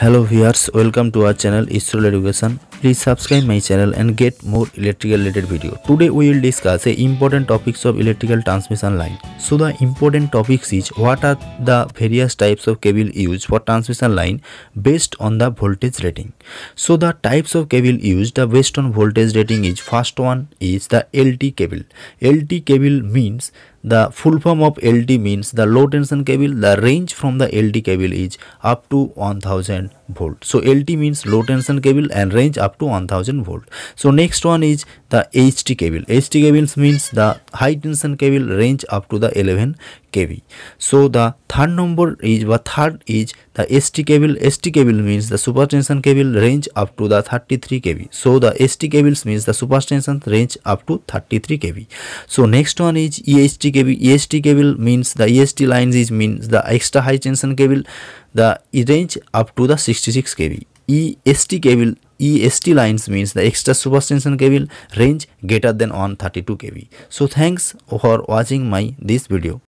Hello viewers welcome to our channel ইসরোল education Please subscribe my channel and get more electrical related video. Today we will discuss the important topics of electrical transmission line. So the important topics is what are the various types of cable used for transmission line based on the voltage rating. So the types of cable used the based on voltage rating is first one is the LT cable. LT cable means the full form of LT means the low tension cable the range from the LT cable is up to 1000 volt. So LT means low tension cable and range up to 1000 volt. So next one is the HT cable. HT cables means the high tension cable range up to the 11 kV. So the third number is or third is the ST cable ST cable means the supertension cable range up to the 33 kV so the ST cables means the supertension range up to 33 kV so next one is EST cable EST cable means the EST lines is means the extra high tension cable the range up to the 66 kV EST cable EST lines means the extra tension cable range greater than on 32 kV so thanks for watching my this video